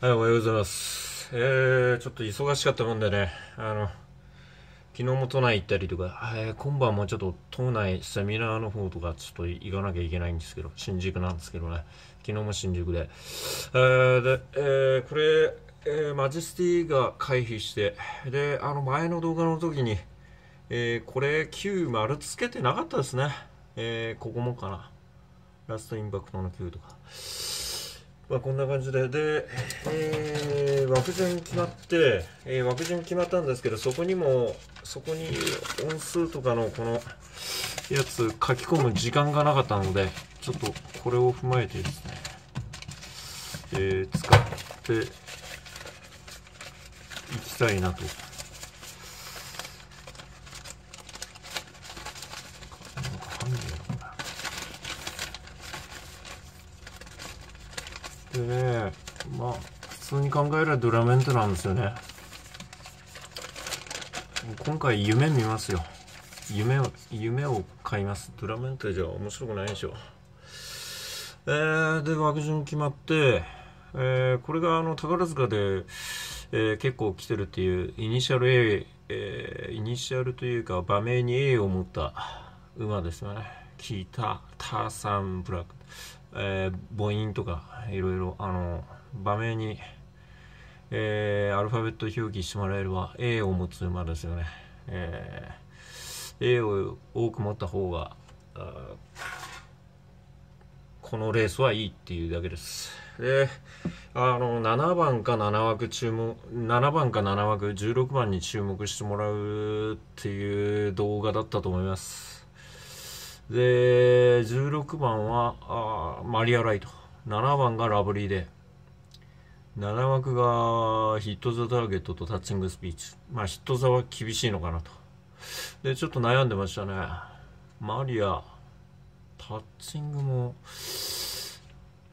はい、おはようございます。えー、ちょっと忙しかったもんでね、あの、昨日も都内行ったりとか、えー、今晩もちょっと都内セミナーの方とかちょっと行かなきゃいけないんですけど、新宿なんですけどね、昨日も新宿で。えー、で、えー、これ、えー、マジェスティが回避して、で、あの前の動画の時に、えー、これ9丸つけてなかったですね。えー、ここもかな。ラストインパクトの9とか。まあ、こんな感じで、で、えー、枠順決まって、えー、枠順決まったんですけど、そこにも、そこに音数とかのこのやつ書き込む時間がなかったので、ちょっとこれを踏まえてですね、えー、使っていきたいなとで、まあ、普通に考えればドラメンテなんですよね。今回夢見ますよ。夢を、夢を買います。ドラメンテじゃ面白くないでしょ。えー、で、枠順決まって、えー、これがあの、宝塚で、えー、結構来てるっていう、イニシャル A、えー、イニシャルというか、場面に A を持った馬ですよね。キータ、ターサンブラック。えー、母音とかいろいろあの場面に、えー、アルファベット表記してもらえれば A を持つ馬ですよね、えー、A を多く持った方がこのレースはいいっていうだけですであの7番か7枠注目7番か7枠16番に注目してもらうっていう動画だったと思いますで、16番はあマリア・ライト。7番がラブリーで、7枠がヒット・ザ・ターゲットとタッチング・スピーチ。まあヒット・ザは厳しいのかなと。で、ちょっと悩んでましたね。マリア、タッチングも、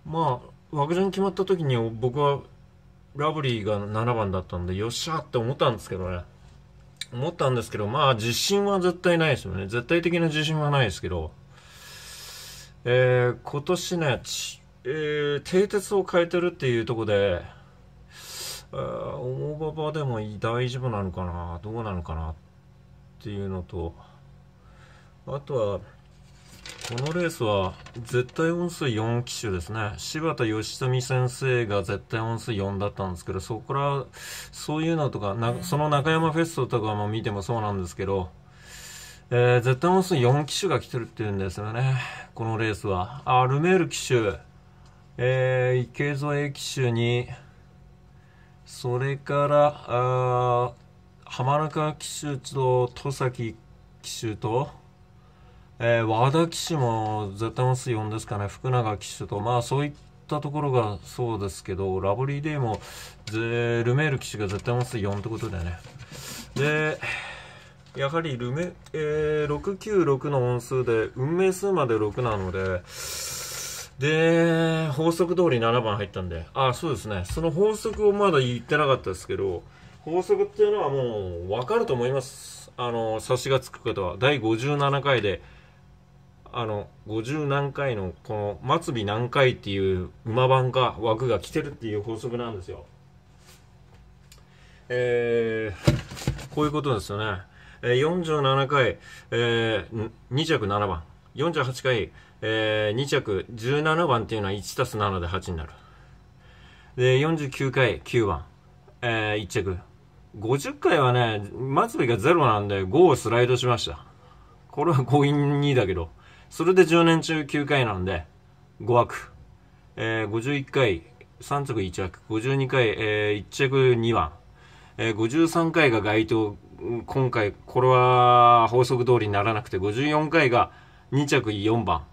まあ、枠順決まった時に僕はラブリーが7番だったんで、よっしゃって思ったんですけどね。思ったんですけど、まあ自信は絶対ないですよね。絶対的な自信はないですけど、えー、今年ね、えー、蹄鉄を変えてるっていうとこで、えー、大馬場でも大丈夫なのかなどうなのかなっていうのと、あとは、このレースは絶対音数4機種ですね柴田義澄先生が絶対音数4だったんですけどそこらそういうのとかその中山フェストとかも見てもそうなんですけど、えー、絶対音数4機種が来てるっていうんですよねこのレースはあルメール機種、えー、池添機種にそれからあ浜中機種と戸崎機種とえー、和田騎手も絶対マス4ですかね、福永騎手と、まあそういったところがそうですけど、ラブリーデーもルメール騎手が絶対マス4ってことでね。で、やはりルメ、えー、696の音数で、運命数まで6なので、で、法則通り7番入ったんで、あ、あそうですね、その法則をまだ言ってなかったですけど、法則っていうのはもう分かると思います。あの、差しがつく方は、第57回で、あの、50何回の、この、末尾何回っていう馬番が、枠が来てるっていう法則なんですよ。えー、こういうことですよね。えー、47回、えー、2着7番。48回、えー、2着17番っていうのは1たす7で8になる。で、49回9番、えー、1着。50回はね、末尾が0なんで5をスライドしました。これは強引にだけど。それで10年中9回なんで、5枠。えー、51回、3着1枠。52回、えー、1着2番。えー、53回が該当、今回、これは法則通りにならなくて、54回が2着4番。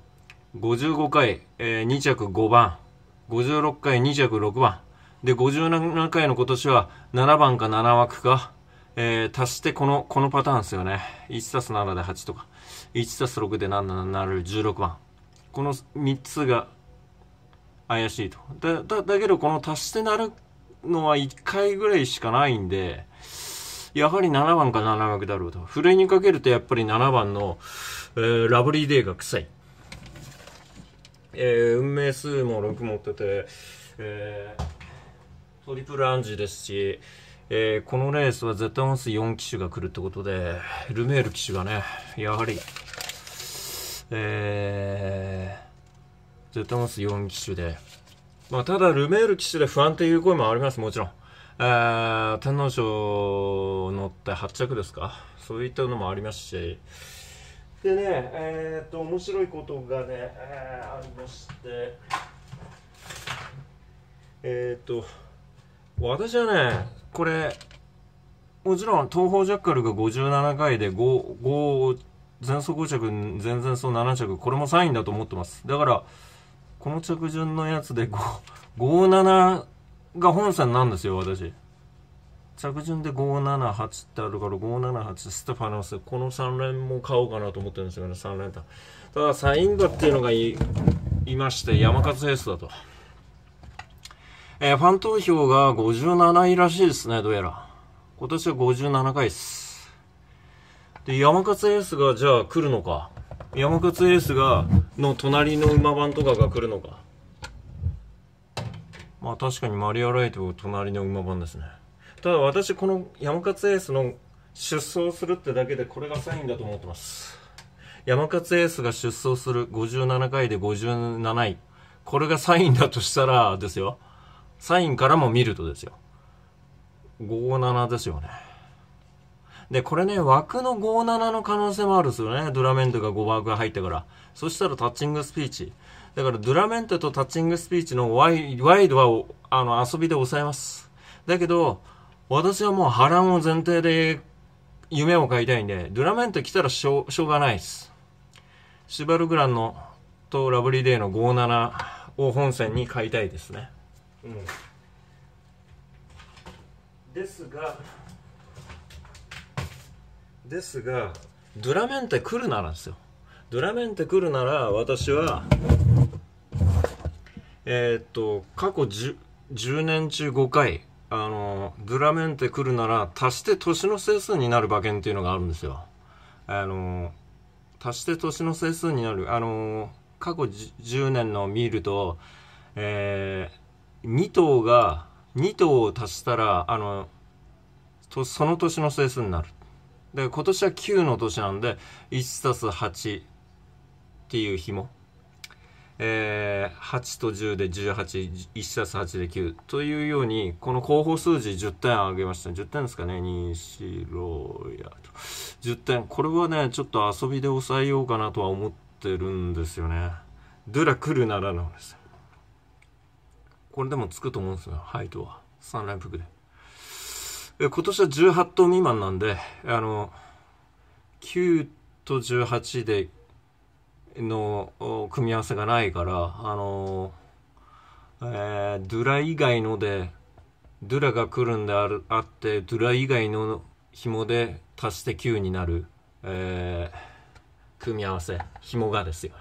55回、えー、2着5番。56回2着6番。で、57回の今年は7番か7枠か、えー、足してこの、このパターンですよね。1たす7で8とか、1たす6で7なる16番。この3つが怪しいと。だ、だ、だけどこの足してなるのは1回ぐらいしかないんで、やはり7番か7枠だろうと。フレにかけるとやっぱり7番の、えー、ラブリーデーが臭い。えー、運命数も6持ってて、えー、トリプルアンジーですし、えー、このレースは Z1 ンス4機種が来るってことで、ルメール機種がね、やはり、えー、絶対ンス4機種で、まあ、ただルメール機種で不安という声もあります、もちろん。天皇賞乗って8着ですかそういったのもありますしでねえー、っと面白いことがね、えー、ありましてえー、っと私はね、これ、もちろん東方ジャッカルが57回で5、5、前走5着、前々走7着、これもサインだと思ってます。だから、この着順のやつで5、57が本線なんですよ、私。着順で578ってあるから578ステファノスこの3連も買おうかなと思ってるんですよね3連単ただサインだっていうのがいまして山勝エースだと。えー、ファン投票が57位らしいですね、どうやら。今年は57回です。で、山勝エースがじゃあ来るのか。山勝エースが、の隣の馬番とかが来るのか。まあ確かにマリアライトは隣の馬番ですね。ただ私この山勝エースの出走するってだけでこれがサインだと思ってます。山勝エースが出走する57回で57位。これがサインだとしたらですよ。サインからも見るとですよ。57ですよね。で、これね、枠の57の可能性もあるんですよね。ドラメンテが5枠が入ったから。そしたらタッチングスピーチ。だからドラメンテとタッチングスピーチのワイワイドはあの遊びで抑えます。だけど、私はもう波乱を前提で夢を買いたいんで、ドラメント来たらしょしょうがないです。シュバルグランのとラブリーデーの57を本線に買いたいですね。うん、ですがですがドラメンテ来るならですよドラメンテ来るなら私はえー、っと過去 10, 10, 年中5回あのドラメンテ来るなら足して年の整数になる馬券っていうのがあるんですよあの足して年の整数になるあの過去10年の見るとえ2頭が2頭を足したらあのとその年の整数になるで今年は9の年なんで1 8っていう紐えー、8と10で181たす8で9というようにこの候補数字10点上げました10点ですかね2ろやと10点これはねちょっと遊びで抑えようかなとは思ってるんですよねドゥラ来るならのですこれでもつくと思うんですよ。ハイトは。3連複で。え今年は18頭未満なんで、あの、9と18で、の組み合わせがないから、あの、えー、ドゥラ以外ので、ドゥラが来るんであるあって、ドゥラ以外の紐で足して9になる、えー、組み合わせ、紐がですよ。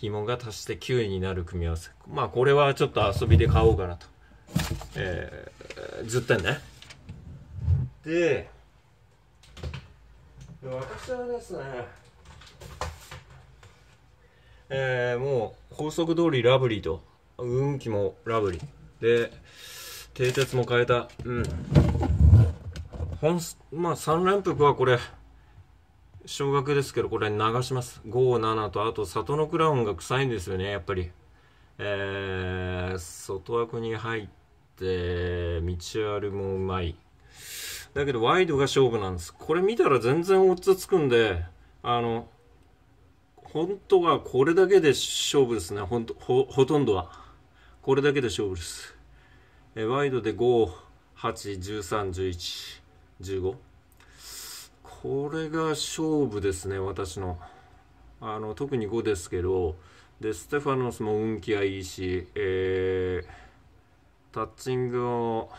紐が足して9になる組み合わせ。まあ、これはちょっと遊びで買おうかなと。えー、ずっね。で、私はですね、えー、もう法則通りラブリーと、運気もラブリー。で、蹄鉄も変えた。うん。本、まあ、3連服はこれ、少額ですけど、これ流します。5、7と、あと、里のクラウンが臭いんですよね、やっぱり。えー、外枠に入って、道あるもうまい。だけど、ワイドが勝負なんです。これ見たら全然落ち着くんで、あの、本当はこれだけで勝負ですね。ほんと、ほ、ほとんどは。これだけで勝負です。えワイドで5、8、13、11、15。これが勝負ですね、私の。あの特に5ですけど、でステファノスも運気がいいし、えー、タッチングを、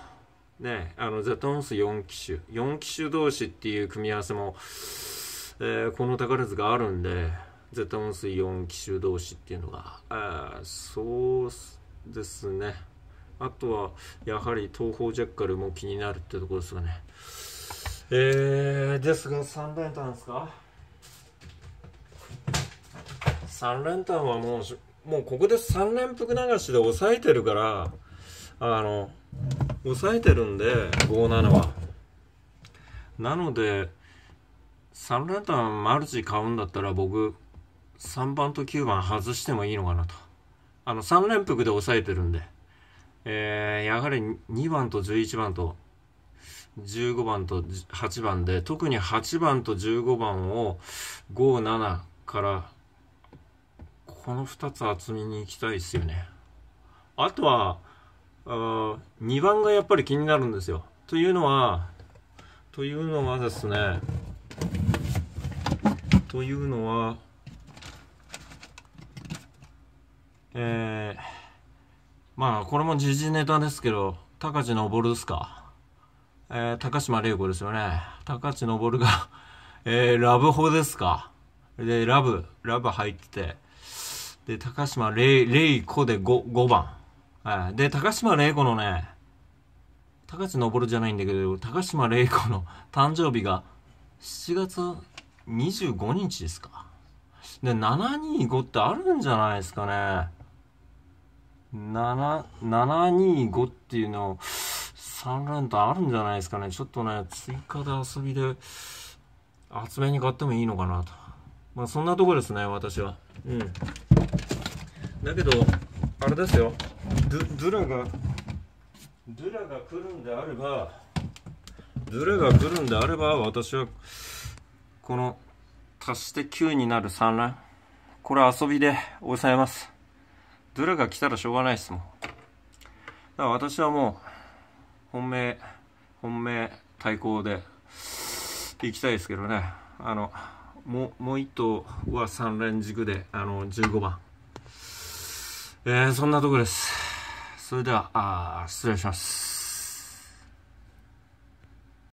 ね、あのゼトンス4機種、4機種同士っていう組み合わせも、えー、この宝塚あるんで、ゼトンス4機種同士っていうのが、あそうですね。あとは、やはり東方ジャッカルも気になるってところですかね。えー、ですが3連単ですか3連単はもうもうここで3連複流しで抑えてるからあの抑えてるんで57はなので3連単マルチ買うんだったら僕3番と9番外してもいいのかなとあの3連複で抑えてるんでえー、やはり2番と11番と15番と8番で特に8番と15番を57からこの2つ厚みに行きたいですよねあとはあ2番がやっぱり気になるんですよというのはというのはですねというのはえー、まあこれも時事ネタですけど高地登ですかえー、高島玲子ですよね。高知昇が えー、ラブホですか。で、ラブ、ラブ入ってて、で、高島玲子で 5, 5番。えで、高島玲子のね、高知昇じゃないんだけど、高島玲子の 誕生日が7月25日ですか。で、725ってあるんじゃないですかね。7、725っていうのを、3連単あるんじゃないですかね。ちょっとね、追加で遊びで、厚めに買ってもいいのかなと。まあそんなとこですね、私は。うん。だけど、あれですよ。ドゥラが、ドゥラが来るんであれば、ドゥラが来るんであれば、私は、この、足して9になる3連。これ遊びで抑えます。ドゥラが来たらしょうがないですもん。だから私はもう、本命、本命対抗で行きたいですけどね。あの、も、もう一頭は3連軸で、あの、15番。えー、そんなとこです。それでは、あ失礼します。